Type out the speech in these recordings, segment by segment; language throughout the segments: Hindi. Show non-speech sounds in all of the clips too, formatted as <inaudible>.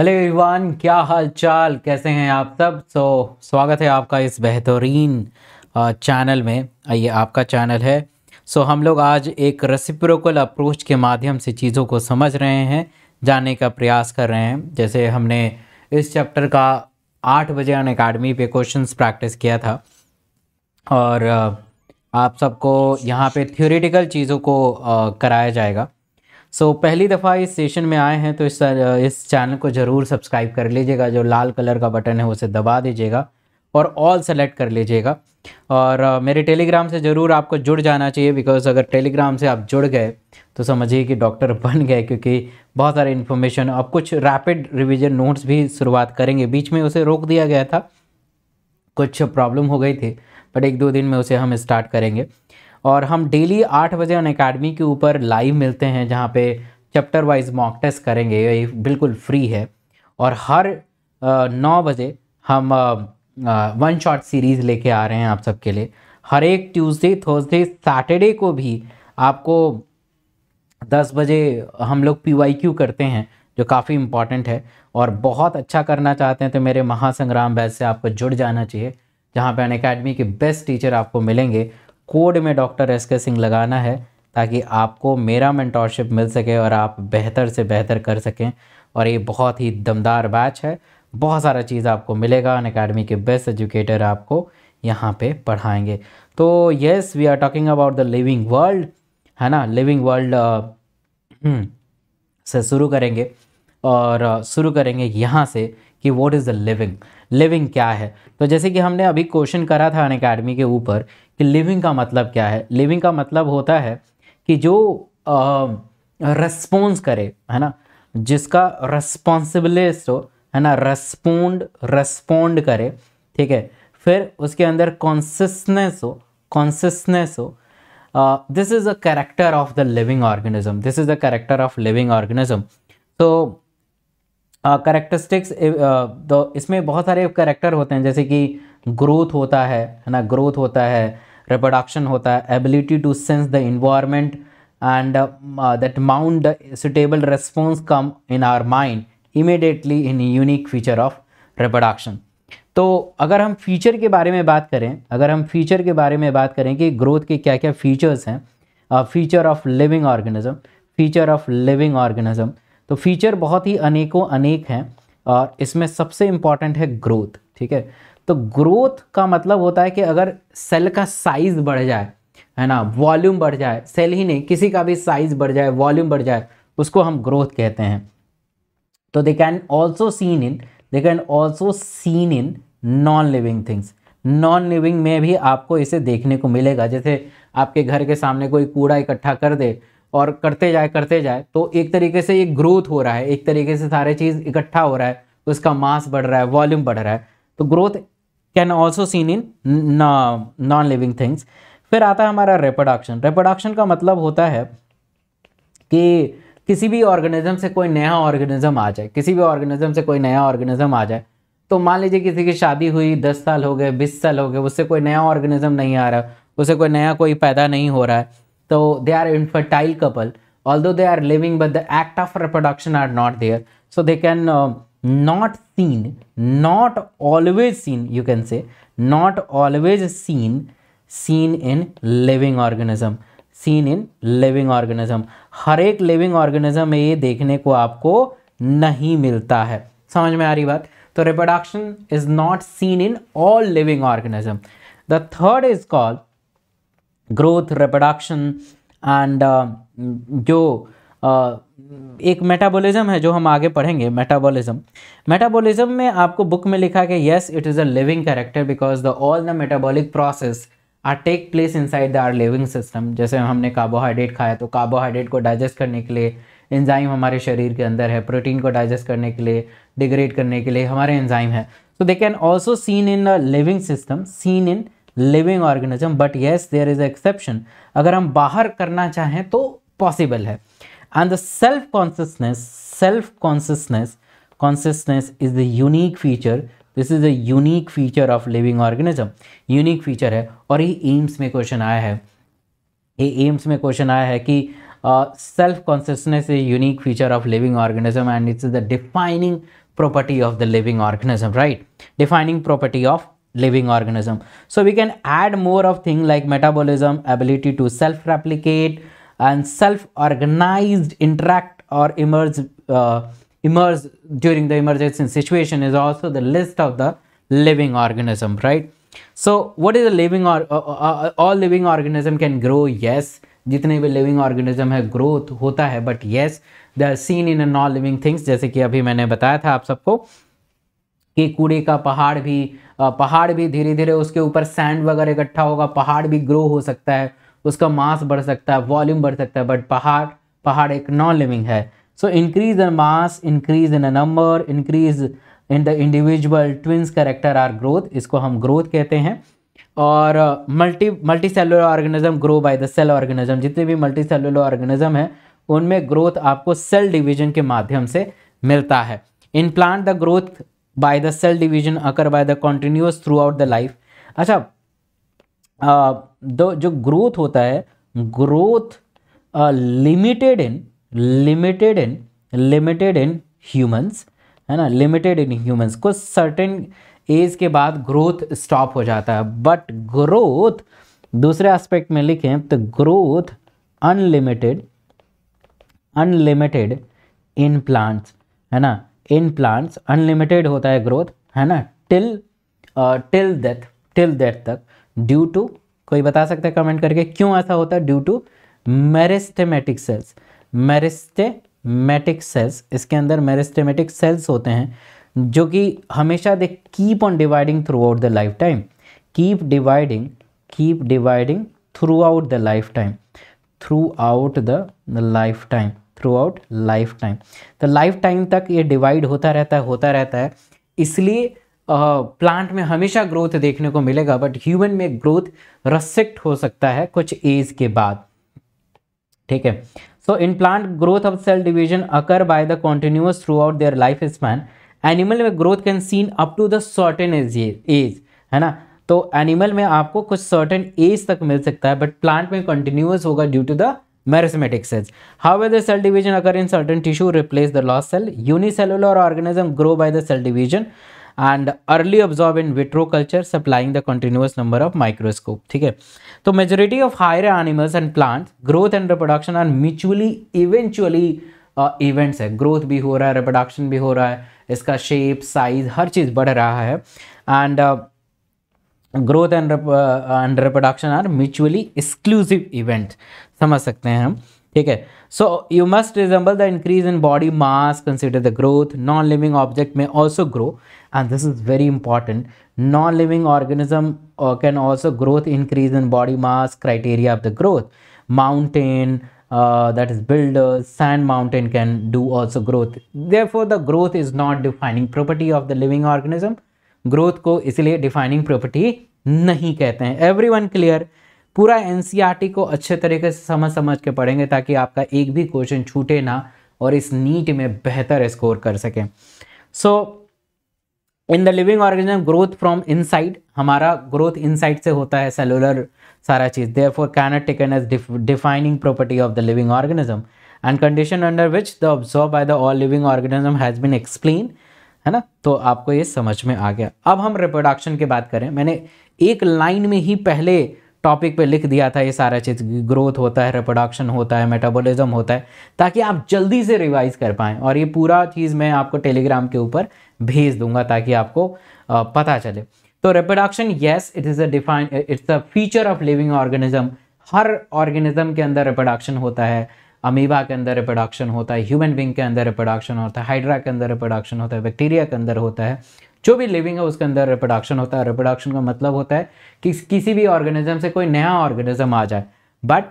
हेलो एवरीवन क्या हाल चाल कैसे हैं आप सब सो so, स्वागत है आपका इस बेहतरीन चैनल में ये आपका चैनल है सो so, हम लोग आज एक रेसिप्रोकल अप्रोच के माध्यम से चीज़ों को समझ रहे हैं जानने का प्रयास कर रहे हैं जैसे हमने इस चैप्टर का आठ बजे अन अकाडमी पे क्वेश्चंस प्रैक्टिस किया था और आप सबको यहाँ पे थ्योरेटिकल चीज़ों को कराया जाएगा सो so, पहली दफ़ा इस सेशन में आए हैं तो इस uh, इस चैनल को ज़रूर सब्सक्राइब कर लीजिएगा जो लाल कलर का बटन है उसे दबा दीजिएगा और ऑल सेलेक्ट कर लीजिएगा और uh, मेरे टेलीग्राम से ज़रूर आपको जुड़ जाना चाहिए बिकॉज़ अगर टेलीग्राम से आप जुड़ गए तो समझिए कि डॉक्टर <laughs> बन गए क्योंकि बहुत सारे इन्फॉर्मेशन अब कुछ रैपिड रिविज़न नोट्स भी शुरुआत करेंगे बीच में उसे रोक दिया गया था कुछ प्रॉब्लम हो गई थी बट एक दो दिन में उसे हम स्टार्ट करेंगे और हम डेली आठ बजे अन अकेडमी के ऊपर लाइव मिलते हैं जहाँ पे चैप्टर वाइज मॉक टेस्ट करेंगे ये बिल्कुल फ्री है और हर नौ बजे हम वन शॉट सीरीज़ लेके आ रहे हैं आप सबके लिए हर एक ट्यूसडे थर्सडे सैटरडे को भी आपको दस बजे हम लोग पी करते हैं जो काफ़ी इम्पॉर्टेंट है और बहुत अच्छा करना चाहते हैं तो मेरे महासंग्राम बैच से आपको जुड़ जाना चाहिए जहाँ पे अन अकेडमी के बेस्ट टीचर आपको मिलेंगे कोड में डॉक्टर एस के सिंह लगाना है ताकि आपको मेरा मेंटोरशिप मिल सके और आप बेहतर से बेहतर कर सकें और ये बहुत ही दमदार बैच है बहुत सारा चीज़ आपको मिलेगा अन अकेडमी के बेस्ट एजुकेटर आपको यहाँ पे पढ़ाएंगे तो yes we are talking about the living world है ना लिविंग वर्ल्ड हम्म, से शुरू करेंगे और शुरू करेंगे यहाँ से कि what is the living living क्या है तो जैसे कि हमने अभी क्वेश्चन करा था अन अकेडमी के ऊपर कि लिविंग का मतलब क्या है लिविंग का मतलब होता है कि जो रेस्पॉन्स करे है ना जिसका रेस्पॉन्सिबिलिस्ट हो है ना रेस्पोंड रेस्पोंड करे ठीक है फिर उसके अंदर कॉन्सियसनेस हो कॉन्सियसनेस हो this is a character of the living organism this is a character of living organism तो करेक्टरिस्टिक्स तो इसमें बहुत सारे करेक्टर होते हैं जैसे कि ग्रोथ होता है है ना ग्रोथ होता है रिप्रोडक्शन होता है ability to sense the environment and that mount the suitable response come in our mind immediately in unique feature of reproduction तो अगर हम फीचर के बारे में बात करें अगर हम फीचर के बारे में बात करें कि ग्रोथ के क्या क्या फीचर्स हैं feature of living organism feature of living organism तो फीचर बहुत ही अनेकों अनेक हैं और इसमें सबसे इम्पॉर्टेंट है ग्रोथ ठीक है तो ग्रोथ का मतलब होता है कि अगर सेल का साइज बढ़ जाए है ना वॉल्यूम बढ़ जाए सेल ही नहीं किसी का भी साइज बढ़ जाए वॉल्यूम बढ़ जाए उसको हम ग्रोथ कहते हैं तो they can also seen in they can also seen in non living things non living में भी आपको इसे देखने को मिलेगा जैसे आपके घर के सामने कोई कूड़ा इकट्ठा कर दे और करते जाए करते जाए तो एक तरीके से ये ग्रोथ हो रहा है एक तरीके से सारे चीज़ इकट्ठा हो रहा है उसका मास बढ़ रहा है वॉल्यूम बढ़ रहा है तो growth can also seen in non living things फिर आता है हमारा रेपोडक्शन रेपोडक्शन का मतलब होता है कि किसी भी ऑर्गेनिज्म से कोई नया ऑर्गेनिज्म आ जाए किसी भी ऑर्गेनिज्म से कोई नया ऑर्गेनिज्म आ जाए तो मान लीजिए किसी की शादी हुई दस साल हो गए बीस साल हो गए उससे कोई नया ऑर्गेनिज्म नहीं आ रहा उसे कोई नया कोई पैदा नहीं हो रहा है तो they are infertile couple all though they are living but the act of reproduction are not there so they can not seen not always seen you can say not always seen seen in living organism seen in living organism हर एक living organism में ये देखने को आपको नहीं मिलता है समझ में आ रही बात तो reproduction is not seen in all living organism the third is called growth reproduction and uh, जो uh, एक मेटाबॉलिज्म है जो हम आगे पढ़ेंगे मेटाबॉलिज्म मेटाबॉलिज्म में आपको बुक में लिखा कि yes it is a living character because the all the metabolic process are take place inside the are living system जैसे हमने कार्बोहाइड्रेट खाया तो कार्बोहाइड्रेट को डाइजेस्ट करने के लिए एंजाइम हमारे शरीर के अंदर है प्रोटीन को डाइजेस्ट करने के लिए डिग्रेड करने के लिए हमारे एंजाइम है so they can also seen in a living system seen in living organism but yes there is exception अगर हम बाहर करना चाहें तो पॉसिबल है and the self consciousness self consciousness consciousness is the unique feature this is the unique feature of living organism unique feature hai aur ye uh, self consciousness is unique feature of living organism and it's the defining property of the living organism right defining property of living organism so we can add more of thing like metabolism ability to self replicate and self-organized interact or emerge uh, emerge during the emergency situation is also the list of the living organism right so what is a living or uh, uh, all living organism can grow yes जितने भी लिविंग ऑर्गेनिज्म है ग्रोथ होता है but yes they are seen in non living things जैसे कि अभी मैंने बताया था आप सबको कि कूड़े का पहाड़ भी पहाड़ भी धीरे धीरे उसके ऊपर सैंड वगैरह इकट्ठा होगा पहाड़ भी ग्रो हो सकता है उसका मास बढ़ सकता है वॉल्यूम बढ़ सकता है बट पहाड़ पहाड़ एक नॉन लिविंग है so increase the mass increase in number increase in the individual twins character are growth इसको हम ग्रोथ कहते हैं और multi multi cellular organism grow by the cell organism जितने भी मल्टी सेलुलर ऑर्गेनिज्म है उनमें ग्रोथ आपको सेल डिवीजन के माध्यम से मिलता है in plant the growth by the cell division occur by the continuous throughout the life अच्छा uh, दो जो ग्रोथ होता है growth limited in limited in limited in humans है ना लिमिटेड इन ह्यूमंस को सर्टेन एज के बाद ग्रोथ स्टॉप हो जाता है बट ग्रोथ दूसरे एस्पेक्ट में लिखें तो growth unlimited unlimited in plants है ना इन प्लांट्स अनलिमिटेड होता है ग्रोथ है ना till till death till death तक ड्यू टू कोई बता सकता है कमेंट करके क्यों ऐसा होता है due to meristematic cells meristematic cells इसके अंदर मेरिस्टेमेटिक सेल्स होते हैं जो कि हमेशा they keep on dividing throughout the lifetime keep dividing keep dividing throughout the lifetime throughout the lifetime throughout lifetime तो लाइफ टाइम तक ये डिवाइड होता रहता है होता रहता है इसलिए प्लांट में हमेशा ग्रोथ देखने को मिलेगा बट ह्यूमन में ग्रोथ रसेक्ट हो सकता है कुछ एज के बाद ठीक है so in plant growth of cell division occur by the continuous throughout their life span animal में growth can seen up to the certain age age है ना तो एनिमल में आपको कुछ सर्टेन एज तक मिल सकता है बट प्लांट में कंटिन्यूस होगा due to the meristematic cells. The cell division occur in certain tissue replace the loss cell unicellular organism grow by the cell division. And early observe in vitro culture supplying the continuous number of microscope ठीक है तो majority of higher animals and plant growth and reproduction are mutually eventually events है ग्रोथ भी हो रहा है रिप्रोडक्शन भी हो रहा है इसका शेप साइज हर चीज बढ़ रहा है and growth and and reproduction are mutually exclusive event समझ सकते हैं हम ठीक है So you must resemble the increase in body mass, consider the growth, non-living object may also grow and this is very important. Non-living organism uh, can also growth increase in body mass criteria of the growth. Mountain, uh, that is builders, sand mountain can do also growth. Therefore the growth is not defining property of the living organism. Growth ko इसलिए defining property nahi कहते हैं एवरी पूरा एनसीईआरटी e को अच्छे तरीके से समझ समझ के पढ़ेंगे ताकि आपका एक भी क्वेश्चन छूटे ना और इस नीट में बेहतर स्कोर कर सकें so in the living organism growth from inside हमारा ग्रोथ इनसाइड से होता है सेलुलर सारा चीज़ therefore cannot taken as defining property of the living organism and condition under which the observe by the all living organism has been explain है ना तो आपको ये समझ में आ गया अब हम रिप्रोडक्शन की बात करें मैंने एक लाइन में ही पहले टॉपिक पे लिख दिया था ये सारा चीज़ ग्रोथ होता है रिप्रोडक्शन होता है मेटाबॉलिज्म होता है ताकि आप जल्दी से रिवाइज़ कर पाएं और ये पूरा चीज़ मैं आपको टेलीग्राम के ऊपर भेज दूंगा ताकि आपको पता चले तो reproduction yes it is a define it's a feature of living organism हर ऑर्गेनिज्म के अंदर रिप्रोडक्शन होता है अमीबा के अंदर रिप्रोडक्शन होता है ह्यूमन बींग के अंदर रिप्रोडक्शन होता है हाइड्रा के अंदर रिप्रोडक्शन होता है बैक्टीरिया के अंदर होता है जो भी लिविंग है उसके अंदर रिप्रोडक्शन होता है रिप्रोडक्शन का मतलब होता है कि किसी भी ऑर्गेनिज्म से कोई नया ऑर्गेनिज्म आ जाए बट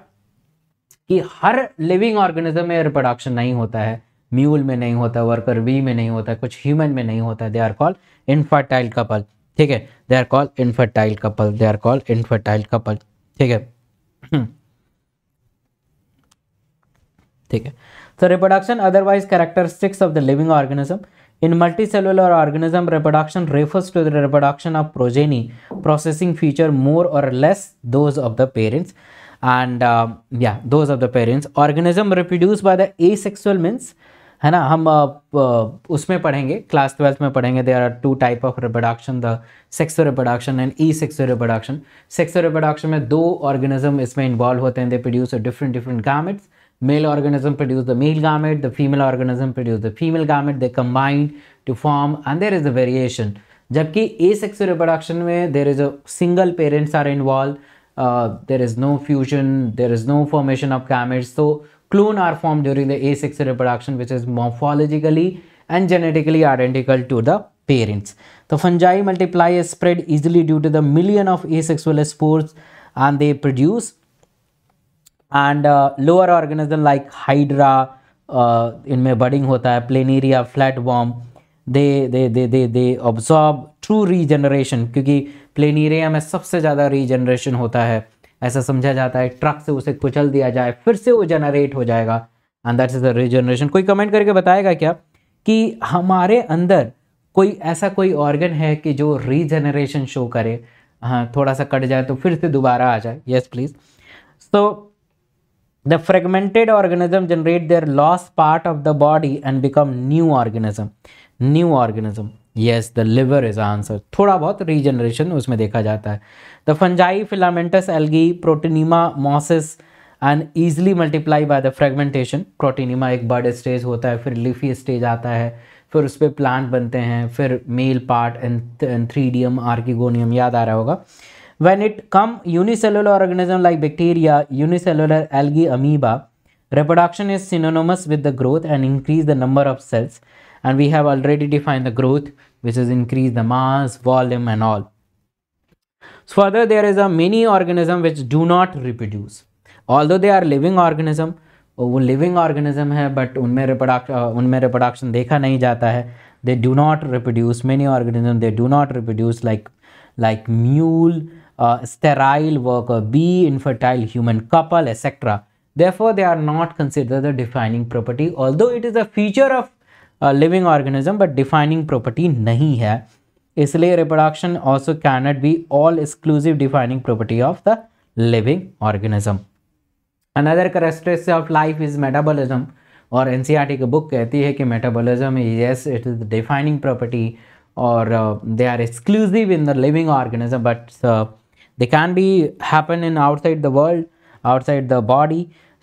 कि हर लिविंग ऑर्गेनिज्म में रिप्रोडक्शन नहीं होता है म्यूल में नहीं होता वर्कर वी में नहीं होता कुछ ह्यूमन में नहीं होता they are call infertile couple ठीक है they are call infertile couple they are call infertile couple ठीक है <clears throat> ठीक है तो reproduction otherwise characteristics of the living organism In multicellular organism, reproduction refers to the reproduction of progeny, processing feature more or less those of the parents and uh, yeah, those of the parents. Organism reproduce by the asexual means है ना हम उसमें पढ़ेंगे क्लास ट्वेल्थ में पढ़ेंगे there are two type of reproduction the sexual reproduction and asexual reproduction sexual reproduction में दो ऑर्गेनिज्म इसमें इन्वॉल्व होते हैं they produce different different gametes male organism produce the male gamete, the female organism produce the female gamete, they combine to form and there is a variation. जबकि asexual reproduction where there is a single parents are involved, uh, there is no fusion, there is no formation of gametes. So clone are formed during the asexual reproduction which is morphologically and genetically identical to the parents. The fungi multiply and spread easily due to the million of asexual spores and they produce and lower organism like hydra इनमें बडिंग होता है planaria flatworm they they they they they observe true regeneration क्योंकि प्लेनेरिया में सबसे ज़्यादा रीजनरेशन होता है ऐसा समझा जाता है ट्रक से उसे कुचल दिया जाए फिर से वो जनरेट हो जाएगा and that is the regeneration कोई कमेंट करके बताएगा क्या कि हमारे अंदर कोई ऐसा कोई ऑर्गन है कि जो रीजनरेशन शो करे हाँ थोड़ा सा कट जाए तो फिर से दोबारा आ जाए yes please so The fragmented organism generate their lost part of the body and become new organism. New organism. Yes, the liver is answer. थोड़ा बहुत regeneration उसमें देखा जाता है The fungi, filamentous algae, proteinema, mosses and easily multiply by the fragmentation. Proteinema एक बर्ड stage होता है फिर leafy stage आता है फिर उस पर प्लांट बनते हैं फिर male part and three D M archegonium याद आ रहा होगा When it come unicellular organism like bacteria, unicellular algae, amoeba, reproduction is synonymous with the growth and increase the number of cells. And we have already defined the growth, which is increase the mass, volume and all. Further, there is a many organism which do not reproduce. Although they are living organism, oh, Living organism organism है बट उनमें रिप्रोडक्ट उनमें रिप्रोडक्शन देखा नहीं जाता not reproduce. Many organism they do not reproduce like like mule sterile worker B infertile human couple, etc. Therefore, they are not considered the defining property, although it is a feature of a living organism, but defining property nahi hai. Islay reproduction also cannot be all exclusive defining property of the living organism. Another characteristic of life is metabolism. Or NCRT ka book kehti hai ki metabolism, yes, it is the defining property or uh, they are exclusive in the living organism, but uh, they can be happen in outside the world outside the body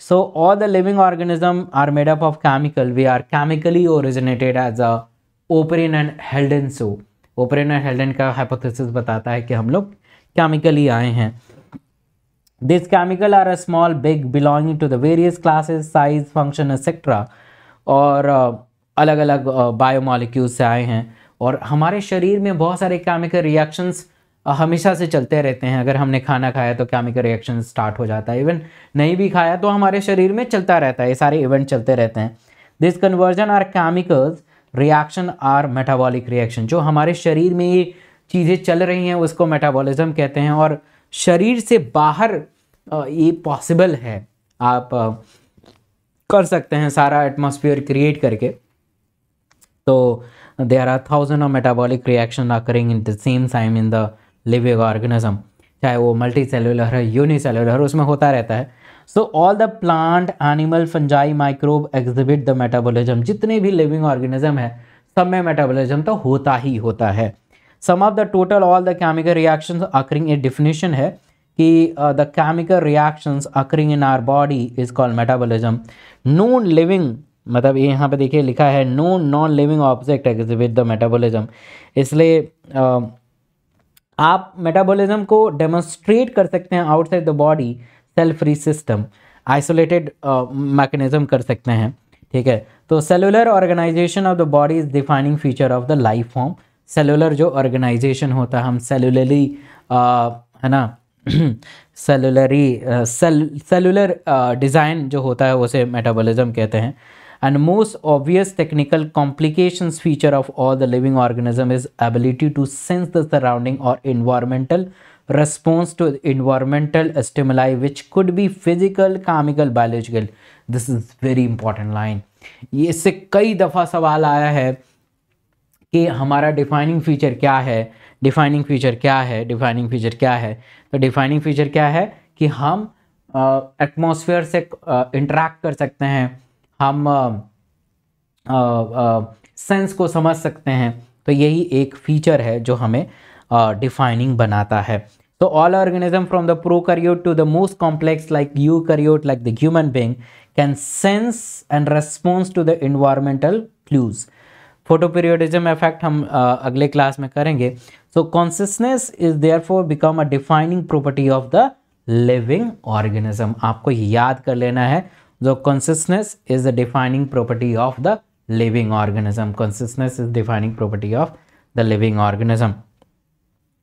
so all the living organism are made up of chemical we are chemically originated as a Oparin and Haldane so Oparin and Haldane का हाइपोथेसिस बताता है कि हम लोग केमिकली आए हैं this chemical are a small big belonging to the various classes size function etcetera और अलग अलग बायोमोलिक्यूल से आए हैं और हमारे शरीर में बहुत सारे केमिकल रिएक्शंस हमेशा से चलते रहते हैं अगर हमने खाना खाया तो केमिकल रिएक्शन स्टार्ट हो जाता है इवन नहीं भी खाया तो हमारे शरीर में चलता रहता है ये सारे इवेंट चलते रहते हैं this conversion are chemicals reaction are metabolic reaction जो हमारे शरीर में ये चीज़ें चल रही हैं उसको मेटाबॉलिज्म कहते हैं और शरीर से बाहर ये पॉसिबल है आप कर सकते हैं सारा एटमोसफियर क्रिएट करके तो there are thousand of metabolic reaction occurring in the same time in the living organism चाहे वो मल्टी सेलुलर है यूनि सेलुलर उसमें होता रहता है so all the plant animal fungi microbe exhibit the metabolism जितने भी लिविंग ऑर्गेनिज्म है सब में मेटाबोलिज्म तो होता ही होता है sum of the total all the chemical reaction occurring a definition है कि the chemical reactions occurring in our body is called metabolism non living मतलब ये यहाँ पे देखिए लिखा है no non living object exhibit the metabolism इसलिए uh, आप मेटाबॉलिज्म को डेमोन्स्ट्रेट कर सकते हैं outside the body cell free system isolated mechanism कर सकते हैं ठीक है तो cellular organisation of the body is defining feature of the life form cellular जो ऑर्गेनाइजेशन होता है हम सेलुलरी uh, है ना सेलुलरी सेलुलर डिज़ाइन जो होता है उसे मेटाबॉलिज्म कहते हैं and most obvious technical complications feature of all the living organism is ability to sense the surrounding or environmental response to environmental stimuli which could be physical chemical biological this is very important line ये इससे कई दफ़ा सवाल आया है कि हमारा डिफाइनिंग फीचर क्या है डिफाइनिंग फीचर क्या है डिफाइनिंग फीचर क्या है तो डिफाइनिंग फीचर क्या है कि हम एटमॉस्फेयर से इंटरेक्ट कर सकते हैं हम सेंस को समझ सकते हैं तो यही एक फीचर है जो हमें डिफाइनिंग बनाता है तो all organism from the prokaryote to the most complex like eukaryote like the human being can sense and response to the environmental clues photoperiodism effect हम uh, अगले क्लास में करेंगे so consciousness is therefore become a defining property of the living organism आपको याद कर लेना है जो consciousness is the defining property of the living organism consciousness is defining property of the living organism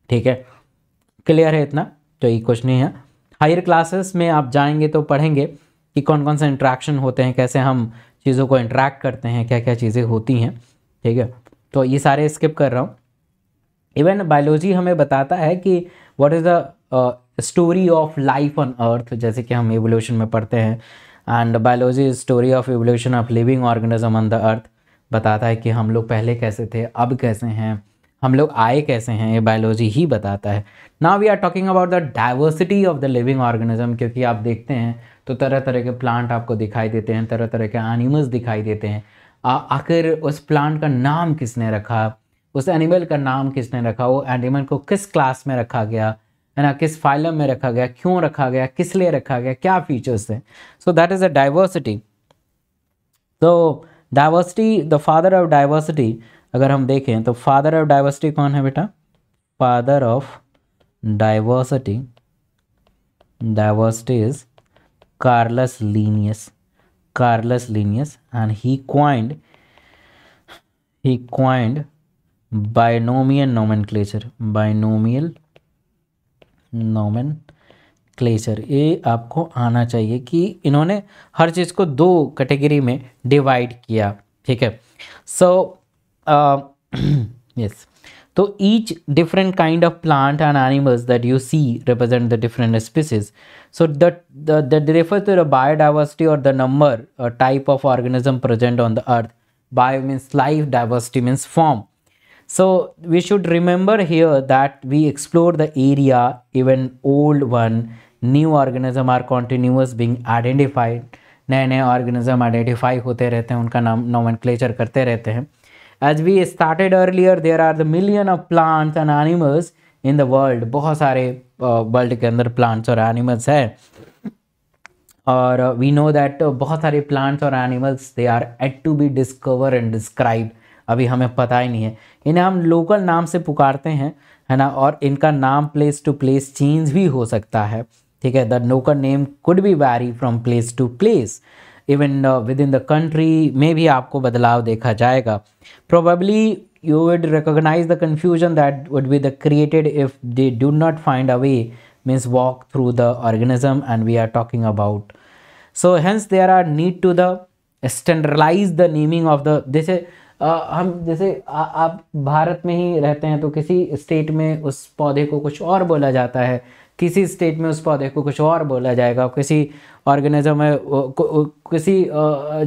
ठीक है क्लियर है इतना तो ये कुछ नहीं है हायर क्लासेस में आप जाएंगे तो पढ़ेंगे कि कौन कौन से इंट्रैक्शन होते हैं कैसे हम चीज़ों को इंट्रैक्ट करते हैं क्या क्या चीज़ें होती हैं ठीक है तो ये सारे स्किप कर रहा हूँ इवन बायोलॉजी हमें बताता है कि what is the story of life on earth जैसे कि हम एवोल्यूशन में पढ़ते हैं and biology is story of evolution of living organism on the earth बताता है कि हम लोग पहले कैसे थे अब कैसे हैं हम लोग आए कैसे हैं ये बायोलॉजी ही बताता है ना we are talking about the diversity of the living organism क्योंकि आप देखते हैं तो तरह तरह के प्लांट आपको दिखाई देते हैं तरह तरह के एनिमल्स दिखाई देते हैं आखिर उस प्लांट का नाम किसने रखा उस एनिमल का नाम किसने रखा वो एनिमल को किस क्लास में रखा गया है ना किस फाइलम में रखा गया क्यों रखा गया किस लिए रखा गया क्या फीचर्स हैं So that is a diversity. So diversity, the father of diversity, अगर हम देखें तो father of diversity कौन है बेटा? Father of diversity, diversity is Carlos Linnaeus, Carlos Linnaeus and he coined, he coined binomial nomenclature, binomial nomenclature. क्लेचर ये आपको आना चाहिए कि इन्होंने हर चीज़ को दो कैटेगरी में डिवाइड किया ठीक है सो यस uh, <clears throat> तो each different kind of plant and animals that you see represent the different species so that refer to the biodiversity और the number type of organism present on the earth bio means life diversity means form So we should remember here that we explore the area, even old one, new organism are continuous being identified. नए organism identify होते रहते हैं उनका नाम nomenclature करते रहते हैं As we started earlier, there are the million of plants and animals in the world. बहुत सारे world के अंदर plants और animals हैं और uh, we know that uh, बहुत सारे plants और animals they are yet to be discovered and described. अभी हमें पता ही नहीं है इन्हें हम लोकल नाम से पुकारते हैं है ना और इनका नाम प्लेस टू प्लेस चेंज भी हो सकता है ठीक है the local name could be vary from place to place even within the country में भी आपको बदलाव देखा जाएगा probably you would recognise the confusion that would be the created if they do not find a way means walk through the organism and we are talking about so hence they are are need to the standardise the naming of the जैसे हम जैसे आ, आप भारत में ही रहते हैं तो किसी स्टेट में उस पौधे को कुछ और बोला जाता है किसी स्टेट में उस पौधे को कुछ और बोला जाएगा किसी ऑर्गेनिज्म में किसी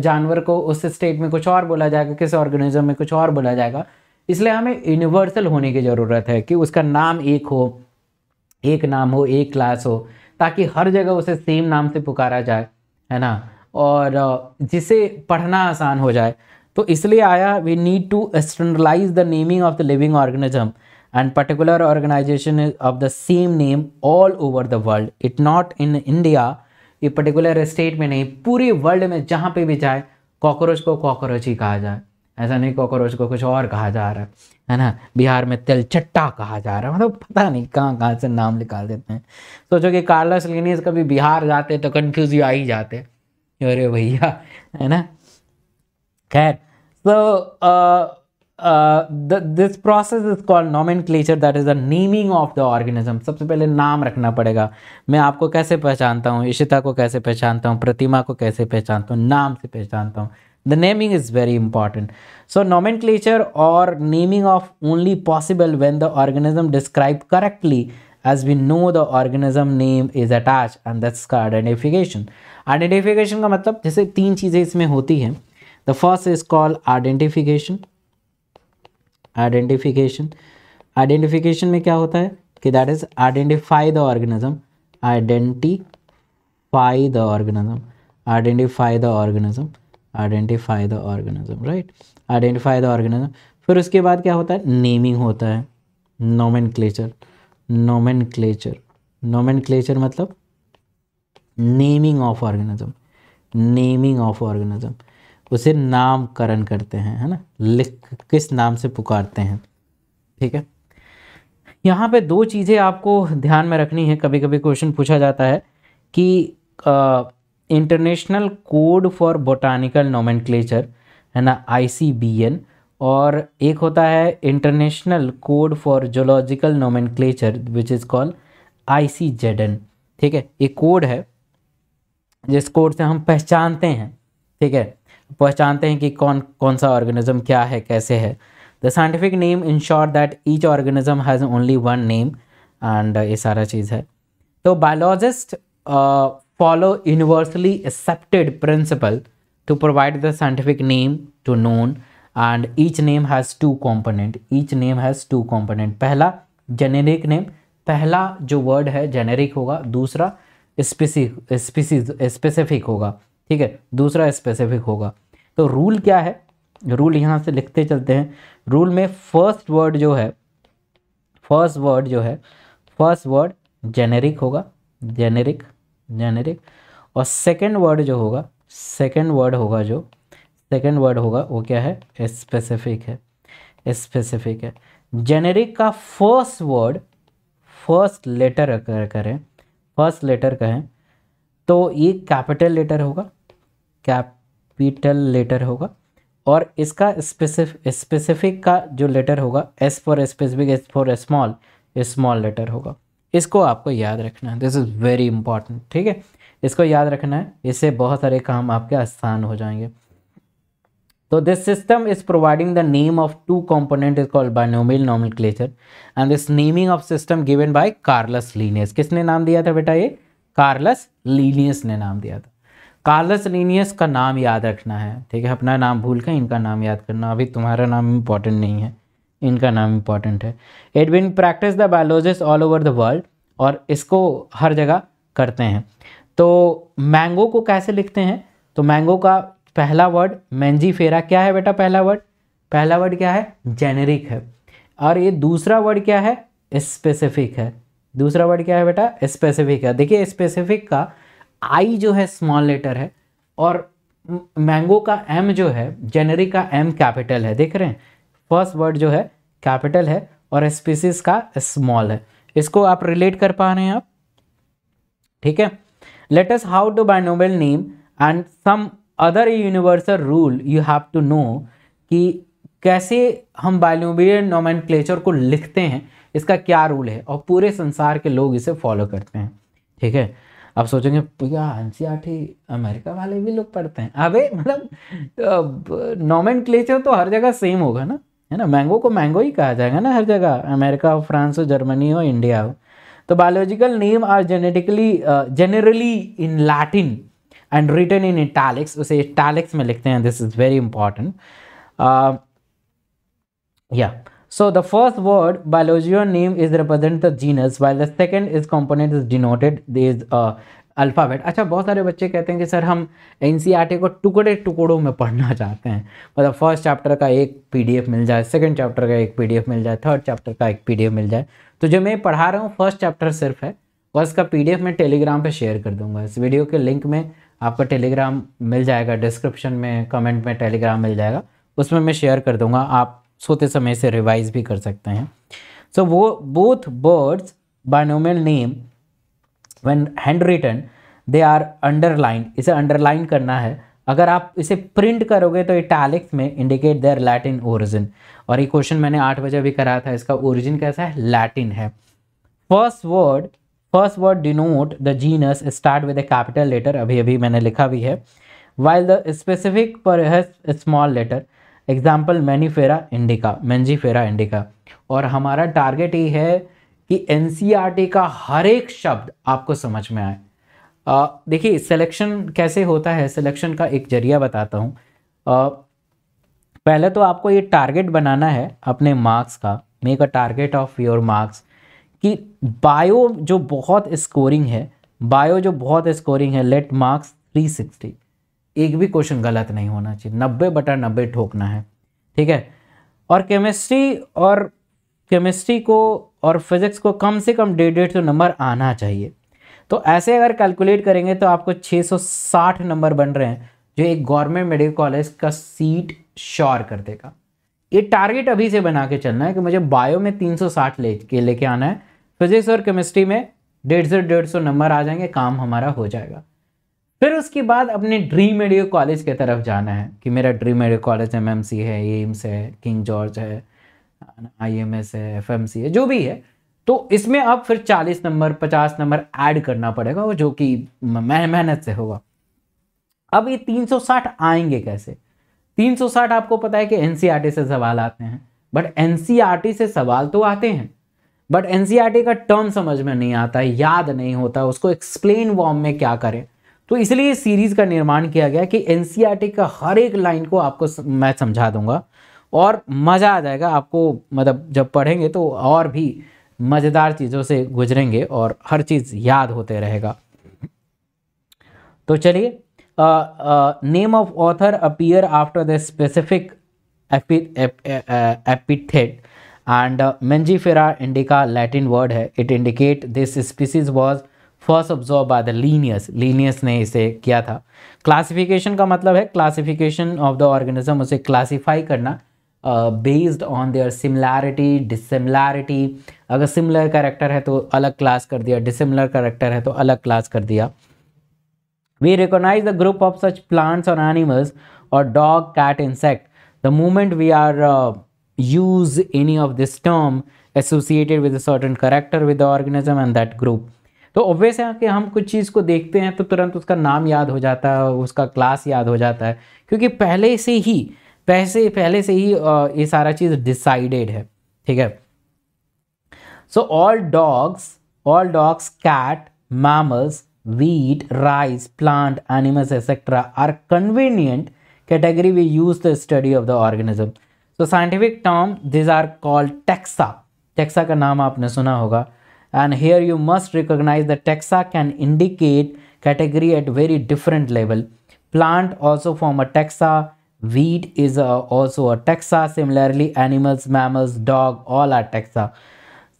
जानवर को उस स्टेट में कुछ और बोला जाएगा किसी ऑर्गेनिज्म में कुछ और बोला जाएगा इसलिए हमें यूनिवर्सल होने की ज़रूरत है कि उसका नाम एक हो एक नाम हो एक क्लास हो ताकि हर जगह उसे सेम नाम से पुकारा जाए है ना और जिसे पढ़ना आसान हो जाए तो इसलिए आया we need to standardise the naming of the living organism and particular organisation of the same name all over the world it not in India ये पर्टिकुलर स्टेट में नहीं पूरे वर्ल्ड में जहाँ पे भी जाए कॉकरोच को कॉकरोच ही कहा जाए ऐसा नहीं कॉकरोच को कुछ और कहा जा रहा है है ना बिहार में तिलचट्टा कहा जा रहा है मतलब पता नहीं कहाँ कहाँ से नाम निकाल देते हैं सोचो कि कार्लस लिनियस कभी बिहार जाते तो कन्फ्यूज आ ही जाते अरे भैया है ना खैर so this process is called nomenclature that is the naming of the organism सबसे पहले नाम रखना पड़ेगा मैं आपको कैसे पहचानता हूँ इशिता को कैसे पहचानता हूँ प्रतिमा को कैसे पहचानता हूँ नाम से पहचानता हूँ the naming is very important so nomenclature और naming of only possible when the organism describe correctly as we know the organism name is attach and that's का आइडेंटिफिकेशन आइडेंटिफिकेशन का मतलब जैसे तीन चीज़ें इसमें होती हैं the first is called identification identification identification में क्या होता है कि that is identify the organism identify the organism identify the organism identify the organism right identify the organism फिर उसके बाद क्या होता है नेमिंग होता है नोमेन क्लेचर नोमेन क्लेचर नोमेन मतलब naming of organism naming of organism उसे नामकरण करते हैं है ना लिख किस नाम से पुकारते हैं ठीक है यहाँ पे दो चीज़ें आपको ध्यान में रखनी है कभी कभी क्वेश्चन पूछा जाता है कि international code for botanical nomenclature है ना आई और एक होता है international code for zoological nomenclature which is called I C ठीक है ये कोड है जिस कोड से हम पहचानते हैं ठीक है पहचानते हैं कि कौन कौन सा ऑर्गेनिज्म क्या है कैसे है the scientific name in short that each organism has only one name and ये सारा चीज़ है तो biologist follow universally accepted principle to provide the scientific name to known and each name has two component each name has two component पहला जेनेरिक नेम पहला जो वर्ड है जेनेरिक होगा दूसरा स्पेसिफिक स्पेसिफिक होगा ठीक है दूसरा स्पेसिफिक होगा तो रूल क्या है रूल यहाँ से लिखते चलते हैं रूल में फर्स्ट वर्ड जो है फर्स्ट वर्ड जो है फर्स्ट वर्ड जेनेरिक होगा जेनेरिक जेनेरिक और सेकंड वर्ड जो होगा सेकंड वर्ड होगा जो सेकंड वर्ड होगा वो क्या है स्पेसिफिक है स्पेसिफिक है जेनेरिक का फर्स्ट वर्ड फर्स्ट लेटर करें फर्स्ट लेटर कहें तो ये कैपिटल लेटर होगा कैपिटल लेटर होगा और इसका स्पेसिफिक स्पेसिफिक का जो लेटर होगा S for specific S for small small letter होगा इसको आपको याद रखना है दिस इज़ वेरी इंपॉर्टेंट ठीक है इसको याद रखना है इससे बहुत सारे काम आपके आसान हो जाएंगे तो this system is providing the name of two component is called nomenclature and this naming of system given by Carolus Linnaeus किसने नाम दिया था बेटा ये कार्लस लीनियस ने नाम दिया था कार्लस लीनियस का नाम याद रखना है ठीक है अपना नाम भूल कर इनका नाम याद करना अभी तुम्हारा नाम इम्पॉर्टेंट नहीं है इनका नाम इम्पॉर्टेंट है it been practice the biologist all over the world और इसको हर जगह करते हैं तो मैंगो को कैसे लिखते हैं तो मैंगो का पहला वर्ड मैंजी फेरा क्या है बेटा पहला वर्ड पहला वर्ड क्या है जेनेरिक है और ये दूसरा वर्ड क्या है स्पेसिफिक है दूसरा वर्ड क्या है बेटा स्पेसिफिक है देखिए स्पेसिफिक का आई जो है स्मॉल लेटर है और मैंगो का एम जो है जेनरी का एम कैपिटल है देख रहे हैं फर्स्ट वर्ड जो है कैपिटल है और स्पीसीज का स्मॉल है इसको आप रिलेट कर पा रहे हैं आप ठीक है let's how to noble name and some other universal rule you have to know कि कैसे हम बायनोबियल नोमैन को लिखते हैं इसका क्या रूल है और पूरे संसार के लोग इसे फॉलो करते हैं ठीक है आप सोचेंगे भैया एनसीईआरटी अमेरिका वाले भी लोग पढ़ते हैं अबे मतलब तो नॉमेंट क्लेचर तो हर जगह सेम होगा ना है ना मैंगो को मैंगो ही कहा जाएगा ना हर जगह अमेरिका हो फ्रांस हो जर्मनी हो इंडिया हो तो biological name are genetically generally in Latin and return in italics उसे इटैलिक्स में लिखते हैं दिस इज़ वेरी इंपॉर्टेंट या So the first word biological name is represent the genus while the second is component is denoted is is alphabet अच्छा बहुत सारे बच्चे कहते हैं कि सर हम एन e को टुकड़े टुकड़ों में पढ़ना चाहते हैं मतलब फर्स्ट चैप्टर का एक पीडीएफ मिल जाए सेकंड चैप्टर का एक पीडीएफ मिल जाए थर्ड चैप्टर का एक पीडीएफ मिल जाए तो जो मैं पढ़ा रहा हूँ फर्स्ट चैप्टर सिर्फ है और इसका एफ मैं टेलीग्राम पर शेयर कर दूँगा इस वीडियो के लिंक में आपका टेलीग्राम मिल जाएगा डिस्क्रिप्शन में कमेंट में टेलीग्राम मिल जाएगा उसमें मैं शेयर कर दूँगा आप सोते समय से रिवाइज भी कर सकते हैं सो वो both words binomial name when hand written they are underline इसे अंडरलाइन करना है अगर आप इसे प्रिंट करोगे तो इटैलिक्स में इंडिकेट देयर लैटिन ओरिजिन और ये क्वेश्चन मैंने आठ बजे भी कराया था इसका ओरिजिन कैसा है लैटिन है first word first word denote the genus start with a capital letter अभी अभी मैंने लिखा भी है वाइल द स्पेसिफिक पर small letter example Mangifera indica फेरा इंडिका और हमारा टारगेट ये है कि एन e का हर एक शब्द आपको समझ में आए देखिए सिलेक्शन कैसे होता है सिलेक्शन का एक जरिया बताता हूँ पहले तो आपको ये टारगेट बनाना है अपने मार्क्स का make a target of your marks कि बायो जो बहुत स्कोरिंग है बायो जो बहुत स्कोरिंग है लेट मार्क्स 360 एक भी क्वेश्चन गलत नहीं होना चाहिए नब्बे बटा नब्बे ठोकना है ठीक है और केमिस्ट्री और केमिस्ट्री को और फिज़िक्स को कम से कम डेढ़ डेढ़ सौ नंबर आना चाहिए तो ऐसे अगर कैलकुलेट करेंगे तो आपको 660 नंबर बन रहे हैं जो एक गवर्नमेंट मेडिकल कॉलेज का सीट श्योर कर देगा ये टारगेट अभी से बना के चलना है कि मुझे बायो में 360 ले के लेके आना है फिजिक्स और केमिस्ट्री में डेढ़ सौ डेढ़ सौ नंबर आ जाएंगे काम हमारा हो जाएगा फिर उसके बाद अपने ड्रीम मेडिकल कॉलेज की तरफ जाना है कि मेरा dream medical college M M C है एम्स है किंग जॉर्ज है आई एम एस है एफ एम सी है जो भी है तो इसमें अब फिर 40 नंबर 50 नंबर ऐड करना पड़ेगा वो जो कि मेहनत से होगा अब ये 360 आएंगे कैसे 360 आपको पता है कि एन e से सवाल आते हैं बट एन e से सवाल तो आते हैं बट एन e का टर्म समझ में नहीं आता याद नहीं होता उसको एक्सप्लेन वॉर्म में क्या करें तो इसलिए इस सीरीज़ का निर्माण किया गया कि एन e का हर एक लाइन को आपको मैं समझा दूंगा और मज़ा आ जाएगा आपको मतलब जब पढ़ेंगे तो और भी मज़ेदार चीज़ों से गुजरेंगे और हर चीज़ याद होते रहेगा तो चलिए name of author appear after the specific epithet and Mangifera indica Latin word है it indicate this species was first observe by the Linnaeus Linnaeus ने इसे किया था क्लासिफिकेशन का मतलब है क्लासिफिकेशन ऑफ द ऑर्गेनिज्म उसे क्लासीफाई करना based on their similarity dissimilarity अगर सिमिलर करेक्टर है तो अलग क्लास कर दिया डिसिमिलर करेक्टर है तो अलग क्लास कर दिया we recognise the group of such plants और एनिमल्स और dog cat insect the moment we are use any of this term associated with a certain character with the organism and that तो ऑब्वियस है कि हम कुछ चीज़ को देखते हैं तो तुरंत उसका नाम याद हो जाता है उसका क्लास याद हो जाता है क्योंकि पहले से ही पैसे पहले से ही ये सारा चीज़ डिसाइडेड है ठीक है so all dogs all dogs cat mammals wheat rice plant animals etcetera are convenient category we use the study of the organism so scientific term these are called taxa taxa का नाम आपने सुना होगा and here you must recognize that taxa can indicate category at very different level plant also form a taxa wheat is a, also a taxa similarly animals mammals dog all are taxa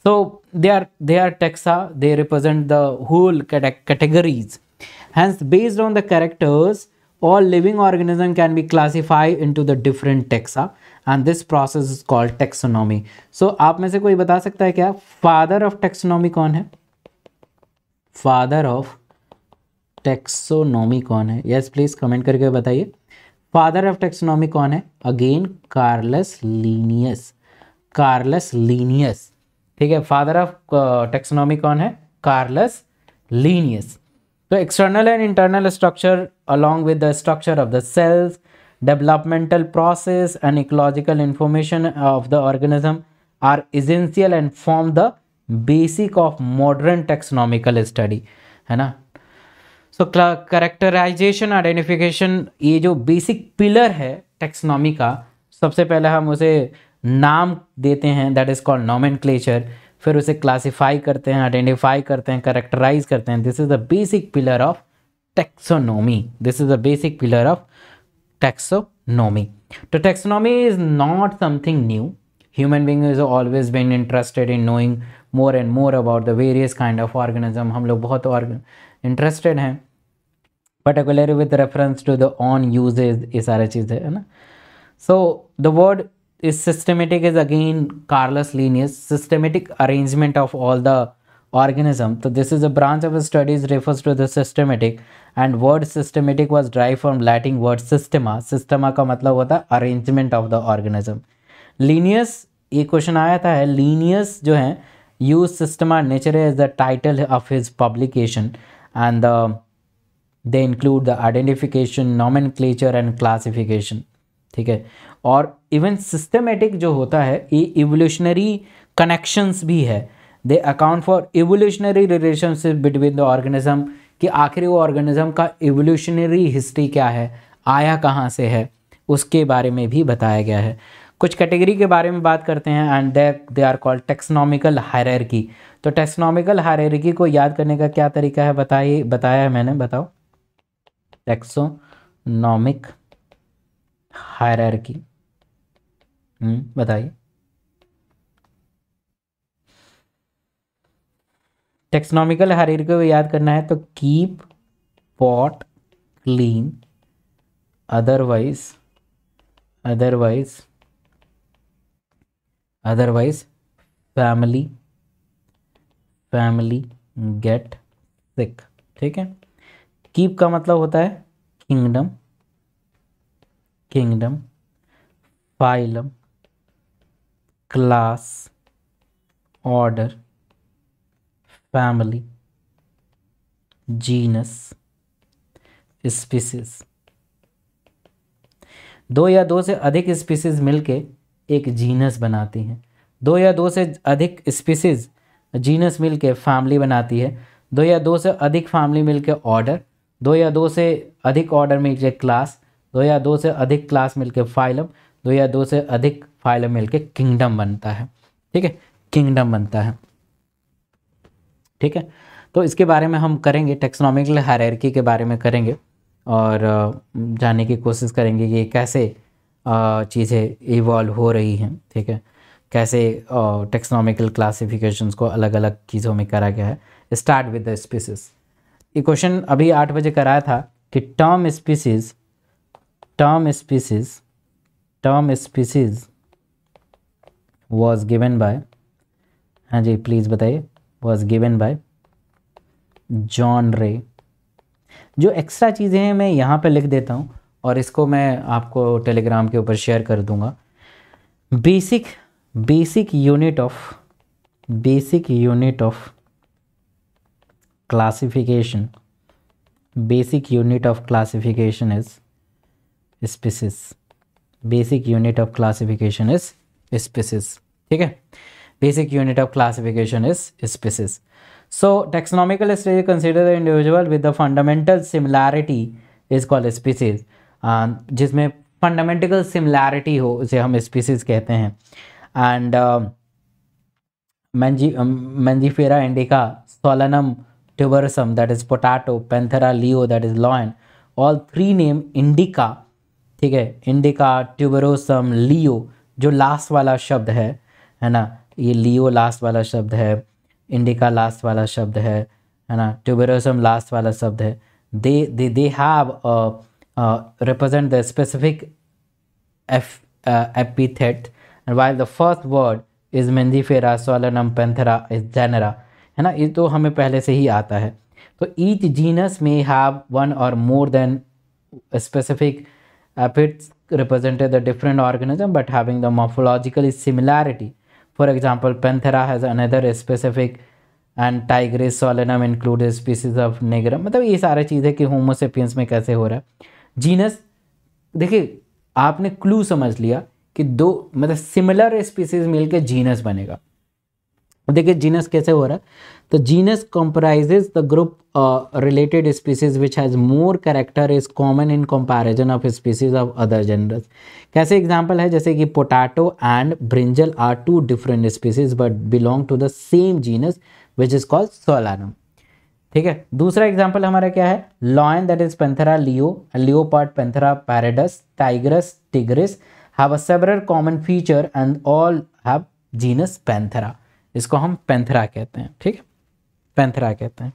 so they are they are taxa they represent the whole categories hence based on the characters all living organism can be classified into the different taxa and this process is called taxonomy so आप में से कोई बता सकता है क्या फादर ऑफ टेक्सोनॉमी कौन है फादर ऑफ टेक्सोनॉमी कौन है यस प्लीज़ कमेंट करके बताइए फादर ऑफ टेक्सोनॉमी कौन है again Carolus Linnaeus Carolus Linnaeus ठीक है फादर ऑफ टेक्सोनॉमी कौन है कार्लस लीनियस तो external and internal structure along with the structure of the cells developmental process and ecological information of the organism are essential and form the basic of modern taxonomical study है ना सो करेक्टराइजेशन आइडेंटिफिकेशन ये जो बेसिक पिलर है टेक्सनॉमी का सबसे पहले हम उसे नाम देते हैं दैट इज़ कॉल्ड नॉमन फिर उसे क्लासिफाई करते हैं आइडेंटिफाई करते हैं करेक्टराइज करते हैं this is the basic pillar of taxonomy this is the basic pillar of taxonomy. So taxonomy is not something new. Human being has always been interested in knowing more and more about the various kind of organism. हम लोग बहुत और interested हैं particularly with reference to the on uses ये सारी चीज़ें है ना So the word is systematic is again Carlos Linnaeus systematic arrangement of all the organism. So this is a branch of studies refers to the systematic and word systematic was derived from Latin word systema. Systema का मतलब होता है arrangement of the organism. Linnaeus ये क्वेश्चन आया था है Linnaeus जो है use systema nature as the title of his publication and the they include the identification nomenclature and classification. Classification ठीक है और इवन सिस्टमेटिक जो होता है ये इवोल्यूशनरी कनेक्शंस भी है they account for evolutionary relationship between the organism कि आखिर वो ऑर्गेनिज्म का एवोल्यूशनरी हिस्ट्री क्या है आया कहाँ से है उसके बारे में भी बताया गया है कुछ कैटेगरी के बारे में बात करते हैं and they they are called taxonomical hierarchy तो टेक्सनॉमिकल हायरकी को याद करने का क्या तरीका है बताइए बताया है मैंने बताओ टेक्सोनॉमिक हायरकी हम्म, बताइए टेक्सनॉमिकल हरीर को याद करना है तो keep pot clean otherwise otherwise otherwise family family get sick ठीक है कीप का मतलब होता है kingdom kingdom phylum class order family genus species दो या दो से अधिक स्पीसीज मिलके एक जीनस बनाती हैं दो या दो से अधिक स्पीसीज जीनस मिलके फैमिली बनाती है दो या दो से अधिक फैमिली मिलके ऑर्डर दो या दो से अधिक ऑर्डर मिलके क्लास दो या दो से अधिक क्लास मिलके फाइलम दो या दो से अधिक फाइलम मिलके किंगडम बनता है ठीक है किंगडम बनता है ठीक है तो इसके बारे में हम करेंगे टेक्सोनॉमिकल हायरकी के बारे में करेंगे और जानने की कोशिश करेंगे कि कैसे चीज़ें इवॉल्व हो रही हैं ठीक है कैसे टेक्सोनॉमिकल क्लासिफिकेशंस को अलग अलग चीज़ों में करा गया है स्टार्ट विद द स्पीसीज ये क्वेश्चन अभी आठ बजे कराया था कि term species term species term species was given by हाँ जी प्लीज़ बताइए was given by John Ray जो एक्स्ट्रा चीज़ें हैं मैं यहाँ पे लिख देता हूँ और इसको मैं आपको टेलीग्राम के ऊपर शेयर कर दूंगा basic basic unit of basic unit of classification basic unit of classification is species basic unit of classification is species ठीक है Basic unit of classification is species. So taxonomical stage consider the individual with the fundamental similarity is called species. and Uh, जिसमें फंडामेंटिकल सिमिलैरिटी हो उसे हम स्पीसीज कहते हैं and uh, Mangifera indica Solanum tuberousum that is potato panthera leo that is lion all three name indica ठीक है इंडिका ट्यूबरोसम लियो जो लास्ट वाला शब्द है है ना ये लियो लास्ट वाला शब्द है इंडिका लास्ट वाला शब्द है है ना ट्यूबेरोसम लास्ट वाला शब्द है they they they have represent the specific and while the first word is Mangifera Solanum पेंथरा is genre है ना ये तो हमें पहले से ही आता है तो ईच जीनस में have one or more than specific epithets represented the different organism but having the morphological similarity For example, Panthera has another specific and tigris Solanum included species of nigrum मतलब ये सारा चीज़ है कि होमोसेपियंस में कैसे हो रहा है जीनस देखिए आपने क्लू समझ लिया कि दो मतलब सिमिलर स्पीसीज मिलकर जीनस बनेगा देखिए जीनस कैसे हो रहा है तो genus comprises the group related species which has more more is common in in of species of other other कैसे एग्जाम्पल है जैसे कि potato and brinjal are two different species but belong to the same genus which is called Solanum ठीक है दूसरा एग्जाम्पल हमारा क्या है lion that is Panthera leo leopard Panthera pardus tigris tigris have a several common feature and all have genus Panthera इसको हम पेंथरा कहते हैं ठीक है पेंथरा कहते हैं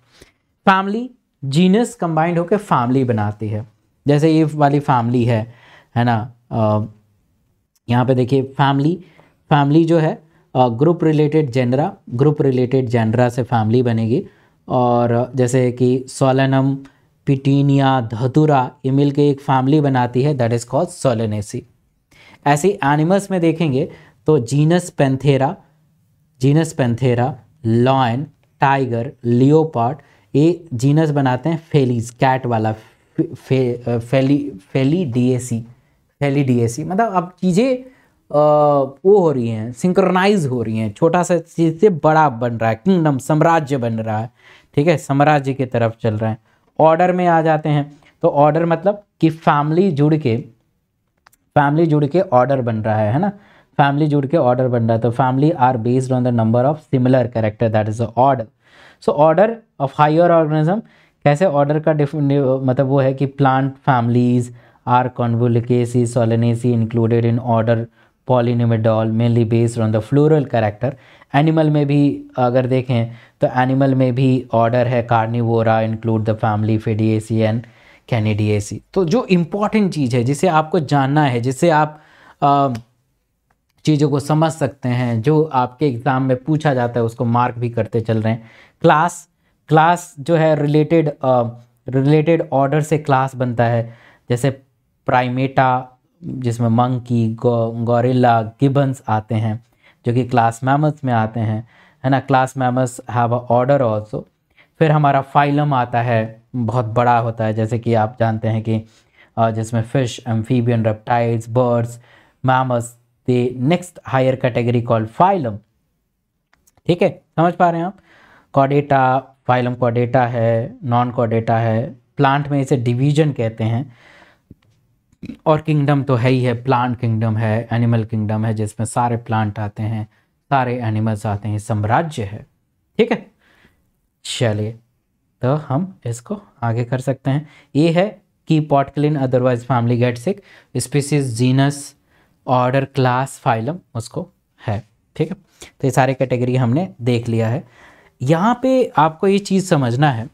फैमिली जीनस कंबाइंड होकर फैमिली बनाती है जैसे ये वाली फैमिली है है ना यहाँ पे देखिए फैमिली फैमिली जो है group related genera group related genera से फैमिली बनेगी और जैसे कि सोलनम पिटीनिया धतुरा ये मिल के एक फैमिली बनाती है दैट इज़ कॉल्ड सोलेनेसी ऐसे एनिमल्स में देखेंगे तो genus Panthera genus Panthera lion tiger leopard ये जीनस बनाते हैं फेलीज कैट वाला फे, फेली फेली डीएसी फेली डीएसी मतलब अब चीज़ें वो हो रही हैं सिंक्रोनाइज हो रही हैं छोटा सा चीज़ से बड़ा बन रहा है किंगडम साम्राज्य बन रहा है ठीक है साम्राज्य की तरफ चल रहे हैं ऑर्डर में आ जाते हैं तो ऑर्डर मतलब कि फैमिली जुड़ के फैमिली जुड़ के ऑर्डर बन रहा है है ना फैमिली जुड़ के ऑर्डर बन रहा है तो family are based on the number of similar character that is order so order of higher organism कैसे ऑर्डर का मतलब वो है कि plant families are Convolvulaceae Solanaceae included in order Polemoniales mainly based on the floral character animal में भी अगर देखें तो एनिमल में भी ऑर्डर है कार्निवोरा इंक्लूड द फैमिली फेडिएसी एंड कैनिडीएसी तो जो इम्पॉर्टेंट चीज़ है जिसे आपको जानना है जिसे आप आ, चीज़ों को समझ सकते हैं जो आपके एग्ज़ाम में पूछा जाता है उसको मार्क भी करते चल रहे हैं क्लास क्लास जो है रिलेटेड रिलेटेड ऑर्डर से क्लास बनता है जैसे प्राइमेटा जिसमें मंकी गोरिल्ला गिबन्स आते हैं जो कि क्लास मैमस में आते हैं है ना class mammals have a order also फिर हमारा फाइलम आता है बहुत बड़ा होता है जैसे कि आप जानते हैं कि जिसमें fish amphibian reptiles birds mammals the next higher category called phylum ठीक है समझ पा रहे हैं आप कॉडेटा फाइलम कॉडेटा है नॉन कॉडेटा है प्लांट में इसे डिवीजन कहते हैं और किंगडम तो है ही है प्लांट किंगडम है एनिमल किंगडम है जिसमें सारे प्लांट आते हैं सारे एनिमल्स आते हैं साम्राज्य है ठीक है चलिए तो हम इसको आगे कर सकते हैं ये है की pot clean otherwise family get sick species genus order class phylum उसको है ठीक है तो ये सारे कैटेगरी हमने देख लिया है यहाँ पे आपको ये चीज़ समझना है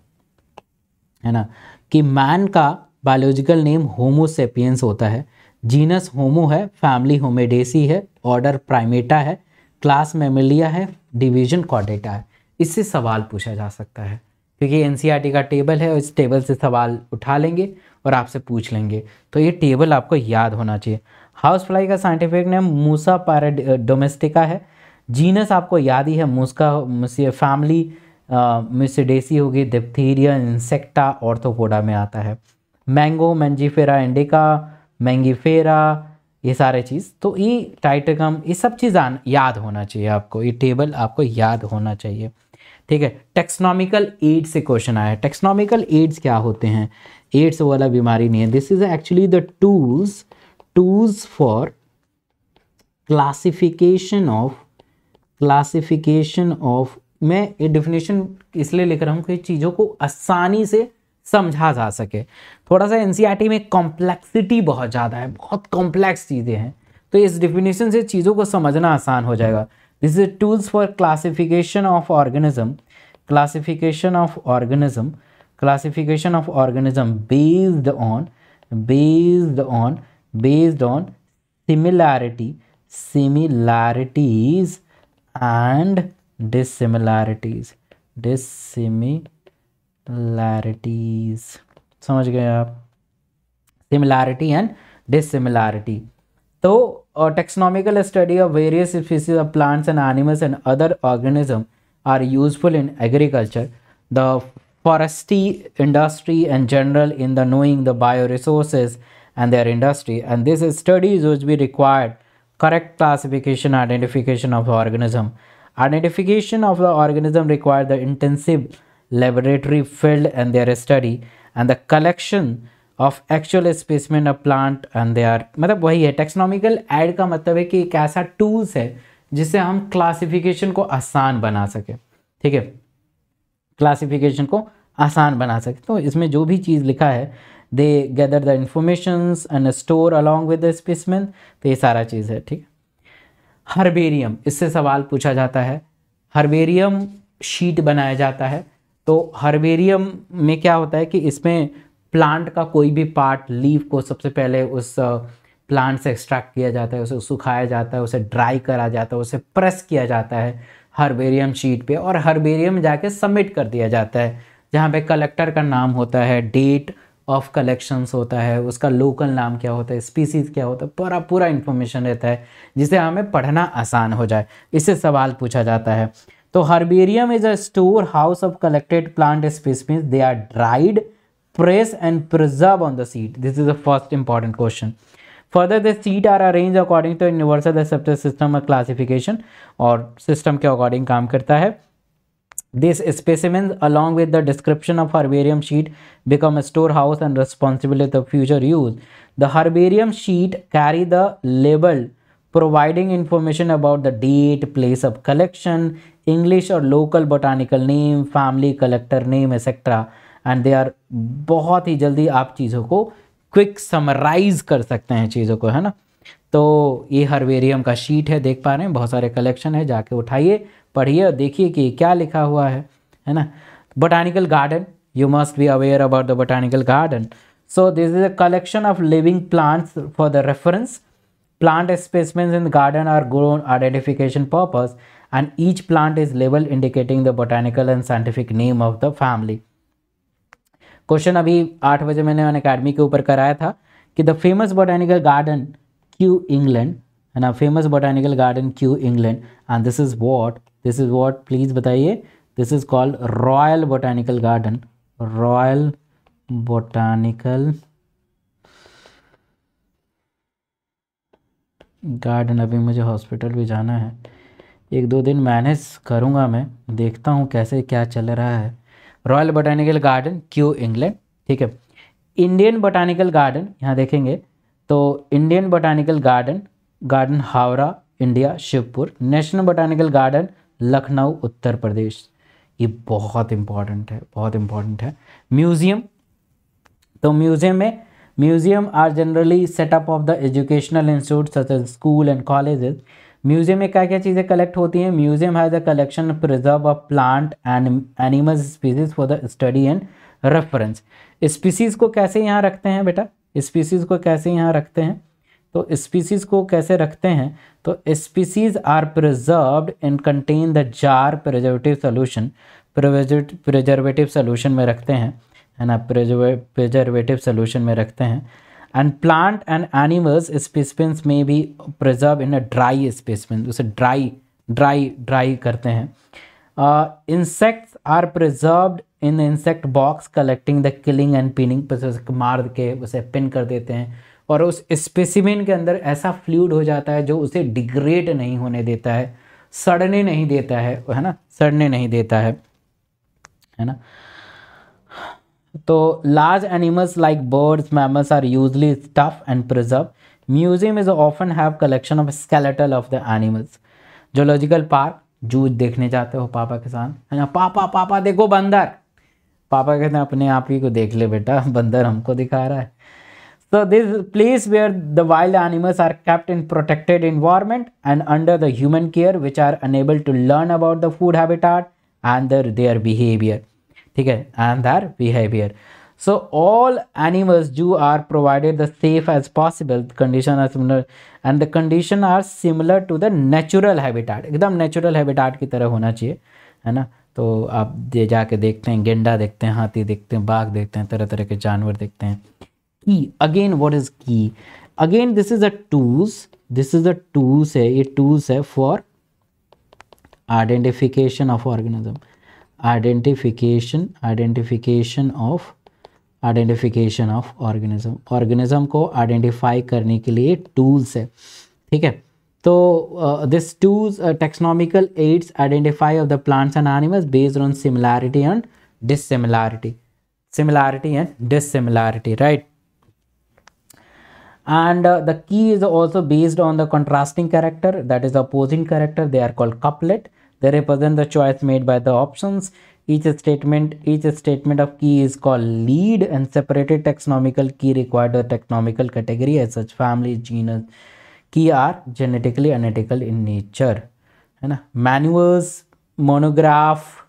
है ना कि मैन का बायोलॉजिकल नेम होमोसेपियंस होता है जीनस होमो है फैमिली होमेडेसी है ऑर्डर प्राइमेटा है क्लास मेमिलिया है डिवीजन कॉडेटा है इससे सवाल पूछा जा सकता है क्योंकि एन e का टेबल है और इस टेबल से सवाल उठा लेंगे और आपसे पूछ लेंगे तो ये टेबल आपको याद होना चाहिए हाउस फ्लाई का साइंटिफिक नेम मूसा डोमेस्टिका है जीनस आपको याद ही है मूसका फैमिली मिसडेसी होगी डिप्थीरिया इंसेक्टा ऑर्थोपोडा में आता है मैंगो मैंजीफेरा इंडिका मैंगीफेरा ये सारे चीज़ तो ये टाइटकम ये सब चीज़ याद होना चाहिए आपको ये टेबल आपको याद होना चाहिए ठीक है टेक्सनॉमिकल एड्स से क्वेश्चन आया टेक्सनॉमिकल एड्स क्या होते हैं एड्स वाला बीमारी नहीं है this is actually the tools tools for classification of classification of मैं ये डिफिनेशन इसलिए लिख रहा हूँ कि चीज़ों को आसानी से समझा जा सके थोड़ा सा एनसीईआरटी e में कॉम्प्लेक्सिटी बहुत ज़्यादा है बहुत कॉम्प्लेक्स चीज़ें हैं तो इस डिफिनेशन से चीज़ों को समझना आसान हो जाएगा this is tools for classification of organism classification of organism classification of organism based on based on based on similarity, similarities and dissimilarities. Dissimilarities. समझ गए आप सिमिलैरिटी एंड डिसिमिलैरिटी तो taxonomical study of various species of plants and animals and other organism are useful in agriculture, the forestry industry in general in the knowing the bioresources and their industry and this is studies which be required correct classification identification of the organism identification of the organism require the intensive laboratory field and their study and the collection of actual specimen of plant and they are मतलब वही है taxonomical add का मतलब है कि एक ऐसा tools है जिससे हम classification को आसान बना सके ठीक है classification को आसान बना सके तो इसमें जो भी चीज़ लिखा है they gather the informations and store along with the specimen तो ये सारा चीज़ है ठीक हर्बेरियम इससे सवाल पूछा जाता है हर्बेरियम शीट बनाया जाता है तो हर्बेरियम में क्या होता है कि इसमें प्लांट का कोई भी पार्ट लीव को सबसे पहले उस प्लांट से एक्सट्रैक्ट किया जाता है उसे सुखाया जाता है उसे ड्राई करा जाता है उसे प्रेस किया जाता है हर्बेरियम शीट पे और हर्बेरियम जाके सबमिट कर दिया जाता है जहाँ पे कलेक्टर का नाम होता है डेट ऑफ कलेक्शंस होता है उसका लोकल नाम क्या होता है स्पीसीज क्या होता है पूरा पूरा इन्फॉर्मेशन रहता है जिसे हमें पढ़ना आसान हो जाए इससे सवाल पूछा जाता है तो herbarium is a store house of collected plant species they are dried press and preserve on the sheet this is the first important question further the sheet are arrange according to universal accepted system classification और सिस्टम के अकॉर्डिंग काम करता है These specimens, along with the description of herbarium sheet, become a storehouse and responsibility for future use. The herbarium sheet carry the label providing information about the date, place of collection, English or local botanical name, family, collector name, etc. And they are बहुत ही जल्दी आप चीज़ों को क्विक समराइज कर सकते हैं चीज़ों को है ना तो ये हरवेरियम का शीट है देख पा रहे हैं बहुत सारे कलेक्शन है जाके उठाइए पढ़िए और देखिए कि क्या लिखा हुआ है है ना botanical garden you must be aware about the botanical garden so this is a collection of living plants for the reference plant specimen in garden are grown identification purpose and each plant is लेवल indicating the botanical and scientific name of the family question अभी आठ बजे मैंने अकेडमी के ऊपर कराया था कि the famous botanical garden Kew, England, है ना famous botanical garden Kew England and this is what this is what please बताइए this is called royal botanical garden royal botanical garden अभी मुझे हॉस्पिटल भी जाना है एक दो दिन मैनेज करूँगा मैं देखता हूँ कैसे क्या चल रहा है royal botanical garden Kew England ठीक है इंडियन बोटानिकल गार्डन यहाँ देखेंगे तो Indian botanical garden garden Howrah India Shibpur national botanical garden Lucknow Uttar Pradesh ये बहुत इम्पॉर्टेंट है बहुत इम्पॉर्टेंट है म्यूज़ियम तो म्यूज़ियम में museum are generally set up of the educational institute such school and colleges museum में क्या क्या चीज़ें कलेक्ट होती हैं museum has a collection preserve of plant and animal species for the study and reference species को कैसे यहाँ रखते हैं बेटा स्पीसीज़ को कैसे यहाँ रखते हैं तो स्पीसीज़ को कैसे रखते हैं तो species are preserved and contain the jar preservative solution preservative solution में रखते हैं है ना प्रिजर्वेटिव सोल्यूशन में रखते हैं and plant and animals specimens में भी preserve in a dry specimen उसे ड्राई ड्राई ड्राई करते हैं insects are preserved in insect box collecting the killing and pinning मार के उसे पिन कर देते हैं और उस स्पेसिमिन के अंदर ऐसा फ्लूड हो जाता है जो उसे डिग्रेड नहीं होने देता है सड़ने नहीं देता है है ना सड़ने नहीं देता है है ना तो large animals like birds mammals are usually tough and preserve museum is often have collection of skeletal of the animals zoological park zoos देखने जाते हो पापा के साथ है ना पापा पापा देखो बंदर पापा कहते हैं अपने आप ही को देख ले बेटा बंदर हमको दिखा रहा है so this place where the wild animals are kept in protected environment and under the human care which are enable to learn about the food habitat and their behaviour ठीक है and their behaviour so all animals zoo are provided the safe as possible condition are similar and the condition are similar to the natural habitat एकदम नेचुरल हैबिटाट की तरह होना चाहिए है ना तो आप दे जाके देखते हैं गेंडा देखते हैं हाथी देखते हैं बाघ देखते हैं तरह तरह के जानवर देखते हैं की again what is key again this is a tools this is a tools है ये टूल्स है for identification of organism identification identification of identification of organism organism को आइडेंटिफाई करने के लिए टूल्स है ठीक है So uh, this two's uh, taxonomical aids identify of the plants and animals based on similarity and dissimilarity, similarity and dissimilarity, right? And uh, the key is also based on the contrasting character that is opposing character. They are called couplet. They represent the choice made by the options. Each statement, each statement of key is called lead and separated taxonomical key required the taxonomical category as such family, genus, Key are genetically analytical in nature. Manuals, monograph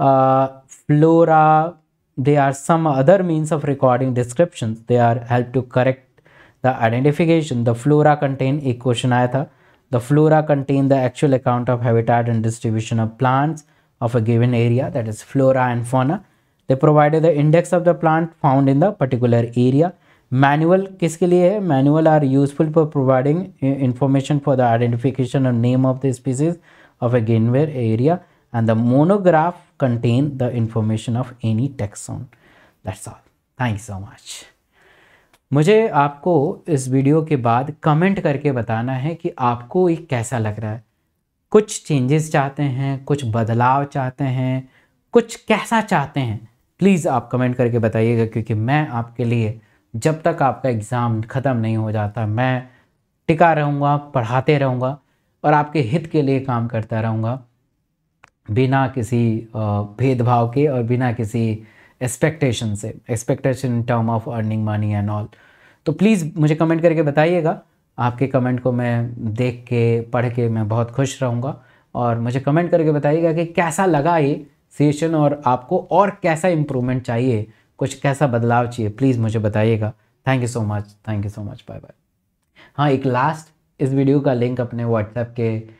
uh, flora they are some other means of recording descriptions they are help to correct the identification the flora contain ek question aaya tha the flora contain the actual account of habitat and distribution of plants of a given area that is flora and fauna they provided the index of the plant found in the particular area manual किसके लिए है manual are useful for providing information for the identification और name of the species of a given area and the monograph contain the information of any taxon that's all thank you so मुझे आपको इस वीडियो के बाद कमेंट करके बताना है कि आपको ये कैसा लग रहा है कुछ चेंजेस चाहते हैं कुछ बदलाव चाहते हैं कुछ कैसा चाहते हैं प्लीज़ आप कमेंट करके बताइएगा क्योंकि मैं आपके लिए जब तक आपका एग्ज़ाम ख़त्म नहीं हो जाता मैं टिका रहूँगा पढ़ाते रहूँगा और आपके हित के लिए काम करता रहूँगा बिना किसी भेदभाव के और बिना किसी एक्सपेक्टेशन से expectation in term of earning money and all तो प्लीज़ मुझे कमेंट करके बताइएगा आपके कमेंट को मैं देख के पढ़ के मैं बहुत खुश रहूँगा और मुझे कमेंट करके बताइएगा कि कैसा लगा ये सेशन और आपको और कैसा इम्प्रूवमेंट चाहिए कुछ कैसा बदलाव चाहिए प्लीज़ मुझे बताइएगा thank you so much thank you so much bye bye हाँ एक लास्ट इस वीडियो का लिंक अपने व्हाट्सएप के